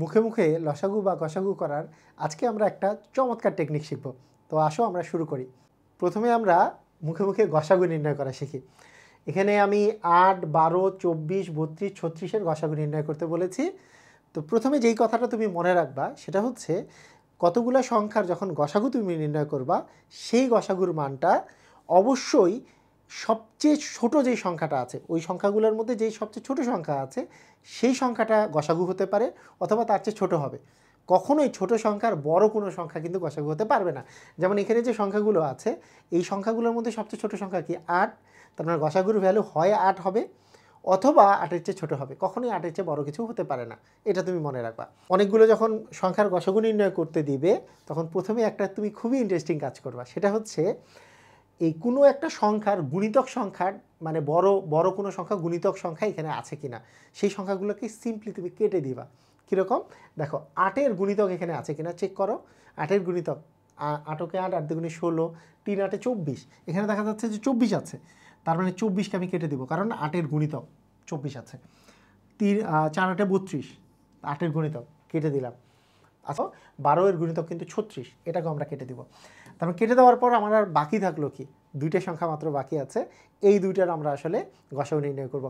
মুখে মুখে লসাগু বা গসাগু করার আজকে আমরা একটা চমৎকার টেকনিক শিখব তো আসো আমরা শুরু করি প্রথমে আমরা মুখে মুখে গসাগু নির্ণয় করা শিখি এখানে আমি আট বারো চব্বিশ বত্রিশ ছত্রিশের গসাগু নির্ণয় করতে বলেছি তো প্রথমে যেই কথাটা তুমি মনে রাখবা সেটা হচ্ছে কতগুলো সংখ্যার যখন গসাগু তুমি নির্ণয় করবা সেই গসাগুর মানটা অবশ্যই সবচেয়ে ছোট যে সংখ্যাটা আছে ওই সংখ্যাগুলোর মধ্যে যেই সবচেয়ে ছোট সংখ্যা আছে সেই সংখ্যাটা গসাগু হতে পারে অথবা তার চেয়ে ছোট হবে কখনোই ছোট সংখ্যার বড় কোনো সংখ্যা কিন্তু গসাগু হতে পারবে না যেমন এখানে যে সংখ্যাগুলো আছে এই সংখ্যাগুলোর মধ্যে সবচেয়ে ছোট সংখ্যা কি আট তার মানে গসাগুর ভ্যালু হয় আট হবে অথবা আটের চেয়ে ছোটো হবে কখনোই আটের চেয়ে বড় কিছু হতে পারে না এটা তুমি মনে রাখবা অনেকগুলো যখন সংখ্যার গসাগু নির্ণয় করতে দিবে তখন প্রথমে একটা তুমি খুবই ইন্টারেস্টিং কাজ করবা সেটা হচ্ছে এই কোনো একটা সংখ্যার গুণিতক সংখ্যার মানে বড় বড় কোনো সংখ্যা গুণিতক সংখ্যা এখানে আছে কিনা সেই সংখ্যাগুলোকে সিম্পলি তুমি কেটে দিবা কীরকম দেখো আটের গুণিতক এখানে আছে কিনা চেক করো আটের গুণিতক আটকে আট আট দুগুণে ষোলো তিন আটে চব্বিশ এখানে দেখা যাচ্ছে যে চব্বিশ আছে তার মানে চব্বিশকে আমি কেটে দেবো কারণ আটের গুণিতক চব্বিশ আছে তিন চার আটে বত্রিশ আটের গুণিতক কেটে দিলাম আচ্ছা বারো এর গুণিতক কিন্তু ছত্রিশ এটাকেও আমরা কেটে দিব তারপর কেটে দেওয়ার পর আমার আর বাকি থাকলো কি দুইটা সংখ্যা মাত্র বাকি আছে এই দুইটার আমরা আসলে গসাগু নির্ণয় করব।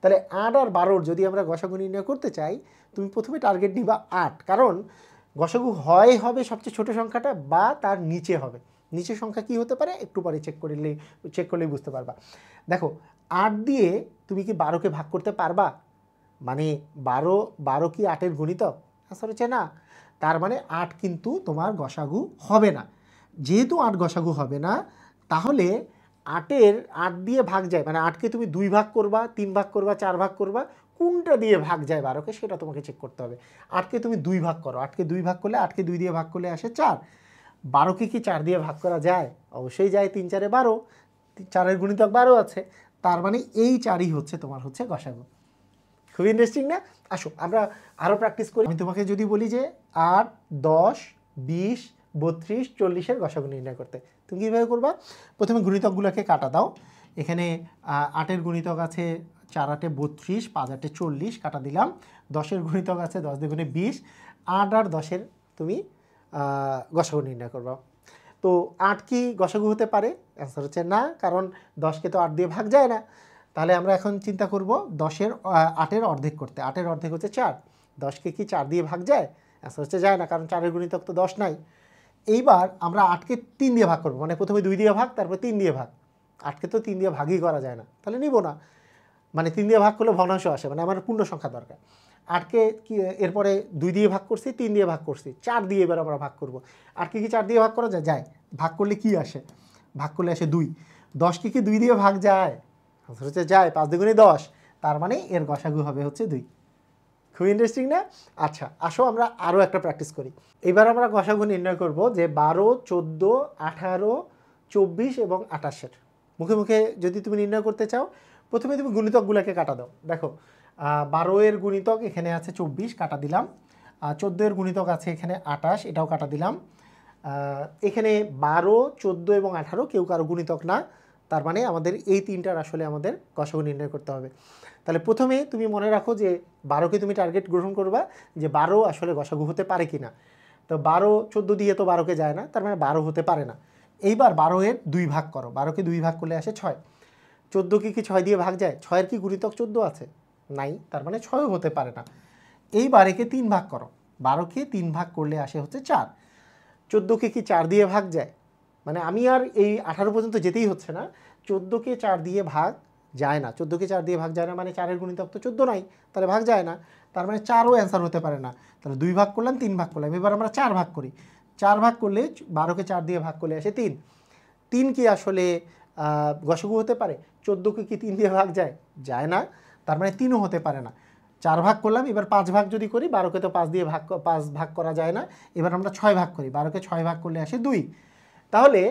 তাহলে আট আর বারোর যদি আমরা গসাগু নির্ণয় করতে চাই তুমি প্রথমে টার্গেট নিবা আট কারণ গসাগু হয় হবে সবচেয়ে ছোট সংখ্যাটা বা তার নিচে হবে নিচের সংখ্যা কি হতে পারে একটু পরে চেক করলে চেক করলেই বুঝতে পারবা দেখো আট দিয়ে তুমি কি বারোকে ভাগ করতে পারবা মানে বারো বারো কি আটের গণিতক আসলে হচ্ছে না তার মানে আট কিন্তু তোমার গসাগু হবে না যেহেতু আট গসাগু হবে না তাহলে আটের আট দিয়ে ভাগ যায় মানে আটকে তুমি দুই ভাগ করবা তিন ভাগ করবা চার ভাগ করবা কোনটা দিয়ে ভাগ যায় বারোকে সেটা তোমাকে চেক করতে হবে আটকে তুমি দুই ভাগ করো আটকে দুই ভাগ করলে আটকে দুই দিয়ে ভাগ করলে আসে চার বারোকে কি চার দিয়ে ভাগ করা যায় অবশ্যই যায় তিন চারে বারো চারের গুণিতক বারো আছে তার মানে এই চারই হচ্ছে তোমার হচ্ছে গসাগু খুব ইন্টারেস্টিং না আসো আমরা আরও প্র্যাকটিস করি আমি তোমাকে যদি বলি যে আট দশ বিশ বত্রিশ চল্লিশের গসাগু নির্ণয় করতে তুমি কীভাবে করবা প্রথমে গুণিতকগুলোকে কাটা দাও এখানে আটের গুণিতক আছে চার আটে বত্রিশ পাঁচ আটে চল্লিশ কাটা দিলাম দশের গুণিতক আছে দশ দুগুণে বিশ আট আর দশের তুমি গসাগু নির্ণয় করবা তো আট কি গসাগু হতে পারে অ্যান্সার হচ্ছে না কারণ দশকে তো আট দিয়ে ভাগ যায় না তাহলে আমরা এখন চিন্তা করব দশের আটের অর্ধেক করতে আটের অর্ধেক হচ্ছে চার দশকে কি চার দিয়ে ভাগ যায় অ্যান্সার হচ্ছে যায় না কারণ চারের গুণিতক তো দশ নাই এইবার আমরা আটকে তিন দিয়ে ভাগ করবো মানে প্রথমে দুই দিয়ে ভাগ তারপরে তিন দিয়ে ভাগ আটকে তো তিন দিয়ে ভাগই করা যায় না তাহলে নিব না মানে তিন দিয়ে ভাগ করলে ভগ্নাংশ আসে মানে আমার পূর্ণ সংখ্যা দরকার আটকে কি এরপরে দুই দিয়ে ভাগ করছি তিন দিয়ে ভাগ করছি চার দিয়ে এবার আমরা ভাগ করব আটকে কি চার দিয়ে ভাগ করা যায় যায় ভাগ করলে কি আসে ভাগ করলে আসে দুই দশকে কি দুই দিয়ে ভাগ যায় হচ্ছে যায় পাঁচ দুগুণে দশ তার মানে এর গসাগু হবে হচ্ছে দুই খুব ইন্টারেস্টিং না আচ্ছা আসো আমরা আরও একটা প্র্যাকটিস করি এবার আমরা গসাগু নির্ণয় করব যে বারো চোদ্দো আঠারো চব্বিশ এবং আঠাশের মুখে মুখে যদি তুমি নির্ণয় করতে চাও প্রথমে তুমি গুণিতকগুলোকে কাটা দাও দেখো বারো এর গুণিতক এখানে আছে চব্বিশ কাটা দিলাম চোদ্দো এর গুণিতক আছে এখানে আটাশ এটাও কাটা দিলাম এখানে বারো চোদ্দো এবং আঠারো কেউ কারো গুণিতক না তার মানে আমাদের এই তিনটার আসলে আমাদের গসাগু নির্ণয় করতে হবে তাহলে প্রথমে তুমি মনে রাখো যে বারোকে তুমি টার্গেট গ্রহণ করবা যে বারো আসলে গসাগু হতে পারে কি না তো বারো চোদ্দো দিয়ে তো বারোকে যায় না তার মানে বারো হতে পারে না এইবার বারোয়ের দুই ভাগ করো বারোকে দুই ভাগ করলে আসে ছয় চোদ্দো কি ছয় দিয়ে ভাগ যায় ছয়ের কি গুরিতক চোদ্দ আছে নাই তার মানে ছয়ও হতে পারে না এই বারেকে তিন ভাগ করো বারোকে তিন ভাগ করলে আসে হচ্ছে চার চোদ্দোকে কি চার দিয়ে ভাগ যায় মানে আমি আর এই আঠারো পর্যন্ত যেতেই হচ্ছে না চোদ্দোকে চার দিয়ে ভাগ যায় না চোদ্দোকে চার দিয়ে ভাগ যায় না মানে চারের গুণিত তো চোদ্দো নাই তাহলে ভাগ যায় না তার মানে চারও অ্যান্সার হতে পারে না তাহলে দুই ভাগ করলাম তিন ভাগ করলাম এবার আমরা চার ভাগ করি চার ভাগ করলে বারোকে চার দিয়ে ভাগ করলে আসে তিন তিন কি আসলে গসগু হতে পারে চোদ্দোকে কি তিন দিয়ে ভাগ যায় যায় না তার মানে তিনও হতে পারে না চার ভাগ করলাম এবার পাঁচ ভাগ যদি করি বারোকে তো পাঁচ দিয়ে ভাগ পাঁচ ভাগ করা যায় না এবার আমরা ছয় ভাগ করি বারোকে ছয় ভাগ করলে আসে দুই তাহলে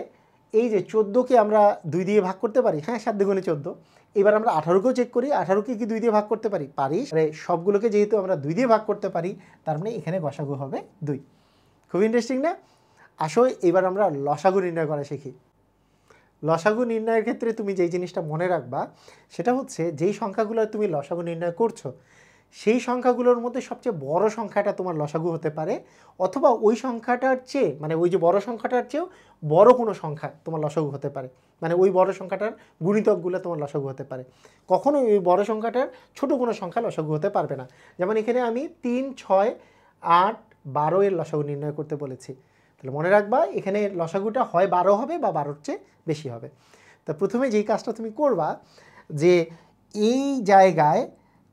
এই যে চোদ্দোকে আমরা দুই দিয়ে ভাগ করতে পারি হ্যাঁ সাত দুগুণে চোদ্দো এবার আমরা আঠারোকেও চেক করি আঠারোকে কি দুই দিয়ে ভাগ করতে পারি পারি সবগুলোকে যেহেতু আমরা দুই দিয়ে ভাগ করতে পারি তার মানে এখানে গসাগু হবে দুই খুব ইন্টারেস্টিং না আসো এবার আমরা লসাগু নির্ণয় করা শিখি লসাগু নির্ণয়ের ক্ষেত্রে তুমি যেই জিনিসটা মনে রাখবা সেটা হচ্ছে যেই সংখ্যাগুলো তুমি লসাগু নির্ণয় করছো সেই সংখ্যাগুলোর মধ্যে সবচেয়ে বড় সংখ্যাটা তোমার লসাগু হতে পারে অথবা ওই সংখ্যাটার চেয়ে মানে ওই যে বড় সংখ্যাটার চেয়েও বড় কোনো সংখ্যা তোমার লসাগু হতে পারে মানে ওই বড় সংখ্যাটার গুণিতকগুলো তোমার লসাগু হতে পারে কখনোই ওই বড় সংখ্যাটার ছোট কোনো সংখ্যা লসাগু হতে পারবে না যেমন এখানে আমি তিন ছয় আট বারো এর লসাগু নির্ণয় করতে বলেছি তাহলে মনে রাখবা এখানে লসাগুটা হয় বারো হবে বা বারোর চেয়ে বেশি হবে তা প্রথমে যেই কাজটা তুমি করবা যে এই জায়গায়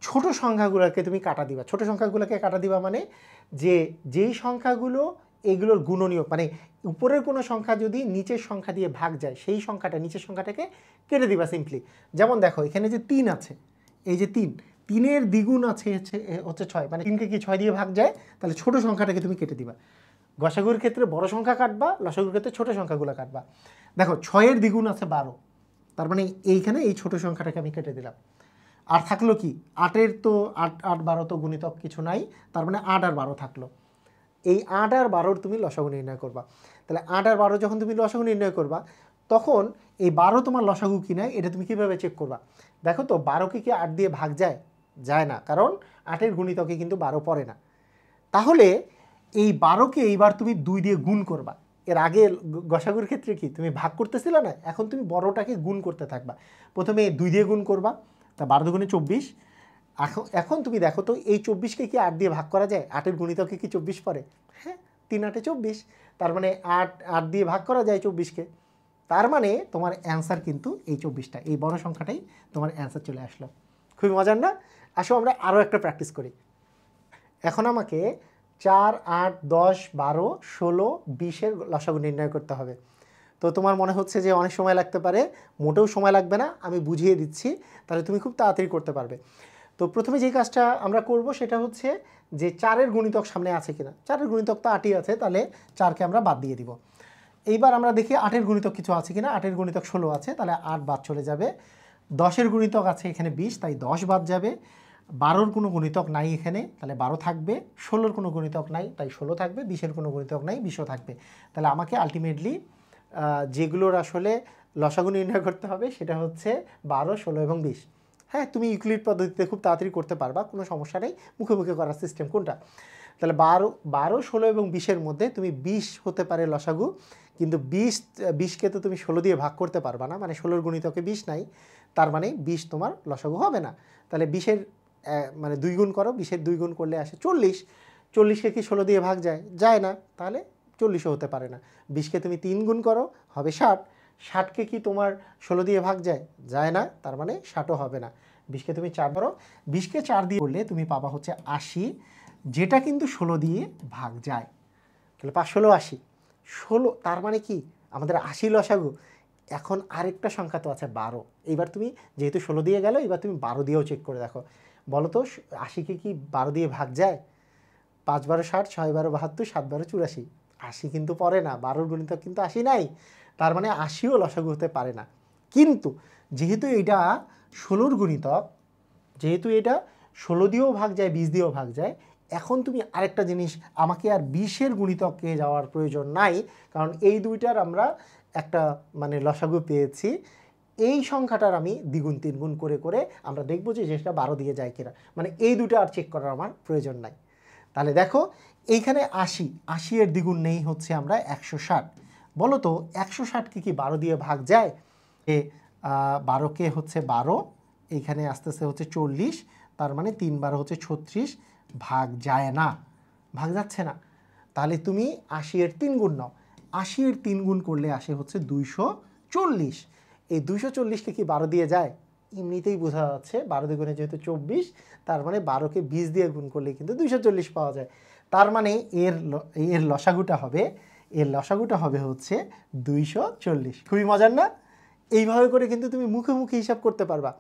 ছোট সংখ্যাগুলোকে তুমি কাটা দিবা ছোট সংখ্যাগুলোকে কাটা দিবা মানে যে যেই সংখ্যাগুলো এগুলোর গুণনীয় মানে উপরের কোনো সংখ্যা যদি নিচের সংখ্যা দিয়ে ভাগ যায় সেই সংখ্যাটা নিচের সংখ্যাটাকে কেটে দিবা সিম্পলি যেমন দেখো এখানে যে তিন আছে এই যে তিন তিনের দ্বিগুণ আছে হচ্ছে হচ্ছে ছয় মানে তিনকে কি ছয় দিয়ে ভাগ যায় তাহলে ছোট সংখ্যাটাকে তুমি কেটে দিবা গসাগুর ক্ষেত্রে বড় সংখ্যা কাটবা লসাগুর ক্ষেত্রে ছোট সংখ্যাগুলো কাটবা দেখো ছয়ের দ্বিগুণ আছে বারো তার মানে এইখানে এই ছোট সংখ্যাটাকে আমি কেটে দিলাম আর থাকলো কি আটের তো আট আট বারো তো গুণিতক কিছু নাই তার মানে আট আর বারো থাকলো এই আট আর বারোর তুমি লসাগু নির্ণয় করবা তাহলে আট আর বারো যখন তুমি লসাগু নির্ণয় করবা তখন এই বারো তোমার লসাগু কি নাই এটা তুমি কীভাবে চেক করবা দেখো তো বারোকে কি আট দিয়ে ভাগ যায় যায় না কারণ আটের গুণিতকে কিন্তু বারো পড়ে না তাহলে এই বারোকে এইবার তুমি দুই দিয়ে গুণ করবা এর আগে গসাগুর ক্ষেত্রে কি তুমি ভাগ করতেছিলে না এখন তুমি বড়োটাকে গুণ করতে থাকবা প্রথমে দুই দিয়ে গুণ করবা তা বারো দুগুণে চব্বিশ এখন তুমি দেখো তো এই চব্বিশকে কি আট দিয়ে ভাগ করা যায় আটের গুণিতকে কি চব্বিশ পরে হ্যাঁ তিন আটে চব্বিশ তার মানে আট আট দিয়ে ভাগ করা যায় চব্বিশকে তার মানে তোমার অ্যান্সার কিন্তু এই চব্বিশটা এই বড় সংখ্যাটাই তোমার অ্যান্সার চলে আসলো খুবই মজার না আসো আমরা আরও একটা প্র্যাকটিস করি এখন আমাকে চার আট দশ বারো ষোলো বিশের লসাগু নির্ণয় করতে হবে তো তোমার মনে হচ্ছে যে অনেক সময় লাগতে পারে মোটেও সময় লাগবে না আমি বুঝিয়ে দিচ্ছি তাহলে তুমি খুব তাড়াতাড়ি করতে পারবে তো প্রথমে যে কাজটা আমরা করব সেটা হচ্ছে যে চারের গুণিতক সামনে আছে কিনা চারের গুণিতক তো আটই আছে তাহলে চারকে আমরা বাদ দিয়ে দিব এইবার আমরা দেখি আটের গুণিতক কিছু আছে কিনা আটের গুণিতক ষোলো আছে তাহলে আট বাদ চলে যাবে দশের গুণিতক আছে এখানে বিশ তাই দশ বাদ যাবে বারোর কোনো গুণিতক নাই এখানে তাহলে বারো থাকবে ষোলোর কোনো গুণিতক নাই তাই ষোলো থাকবে বিশের কোনো গুণিতক নাই বিশও থাকবে তাহলে আমাকে আলটিমেটলি যেগুলোর আসলে লসাগু নির্ণয় করতে হবে সেটা হচ্ছে বারো ষোলো এবং বিশ হ্যাঁ তুমি ইউক্লিড পদ্ধতিতে খুব তাড়াতাড়ি করতে পারবা কোনো সমস্যা নেই মুখে মুখে করার সিস্টেম কোনটা তাহলে বারো বারো ষোলো এবং বিশের মধ্যে তুমি বিশ হতে পারে লসাগু কিন্তু বিশ বিশকে তো তুমি ষোলো দিয়ে ভাগ করতে পারবা না মানে ষোলোর গণিতকে বিশ নাই তার মানে বিশ তোমার লসাগু হবে না তাহলে বিশের মানে দুই গুণ করো বিশের দুই গুণ করলে আসে চল্লিশ চল্লিশকে কি ষোলো দিয়ে ভাগ যায় যায় না তাহলে চল্লিশও হতে পারে না বিশকে তুমি তিন গুণ করো হবে ষাট ষাটকে কি তোমার ষোলো দিয়ে ভাগ যায় যায় না তার মানে ষাটও হবে না বিশকে তুমি চার ধরো বিশকে চার দিয়ে বললে তুমি পাবা হচ্ছে আশি যেটা কিন্তু ষোলো দিয়ে ভাগ যায় তাহলে পাঁচ ষোলো আশি ষোলো তার মানে কি আমাদের আশি লসাগু এখন আরেকটা সংখ্যা তো আছে বারো এইবার তুমি যেহেতু ষোলো দিয়ে গেলো এবার তুমি বারো দিয়েও চেক করে দেখো বলো তো আশিকে কি বারো দিয়ে ভাগ যায় পাঁচ বারো ষাট ছয় বারো বাহাত্তর সাত বারো চুরাশি আশি কিন্তু পড়ে না বারোর গণিতক কিন্তু আশি নাই তার মানে আশিও লসাগু হতে পারে না কিন্তু যেহেতু এটা ষোলোর গণিতক যেহেতু এটা ষোলো দিয়েও ভাগ যায় বিশ দিয়েও ভাগ যায় এখন তুমি আরেকটা জিনিস আমাকে আর বিশের গুণিতককে যাওয়ার প্রয়োজন নাই কারণ এই দুইটার আমরা একটা মানে লসাগু পেয়েছি এই সংখ্যাটার আমি দ্বিগুণ তিনগুণ করে করে আমরা দেখব যে জিনিসটা বারো দিয়ে যায় কিনা মানে এই দুটো আর চেক করার আমার প্রয়োজন নাই তাহলে দেখো এইখানে আশি আশি এর দ্বিগুণ নেই হচ্ছে আমরা একশো ষাট বলো তো একশো ষাটকে কি বারো দিয়ে ভাগ যায় এ বারোকে হচ্ছে বারো এইখানে আস্তে আস্তে হচ্ছে চল্লিশ তার মানে তিন বারো হচ্ছে ছত্রিশ ভাগ যায় না ভাগ যাচ্ছে না তাহলে তুমি আশি এর তিন গুণ নাও আশি এর তিন গুণ করলে আসে হচ্ছে দুইশো চল্লিশ এই দুইশো চল্লিশকে কি বারো দিয়ে যায় এমনিতেই বোঝা যাচ্ছে বারো দুগুণে যেহেতু চব্বিশ তার মানে বারোকে বিশ দিয়ে গুণ করলে কিন্তু দুইশো চল্লিশ পাওয়া যায় তার মানে এর এর লসাগুটা হবে এর লসাগুটা হবে হচ্ছে দুইশো চল্লিশ খুবই মজার না এইভাবে করে কিন্তু তুমি মুখে মুখে হিসাব করতে পারবা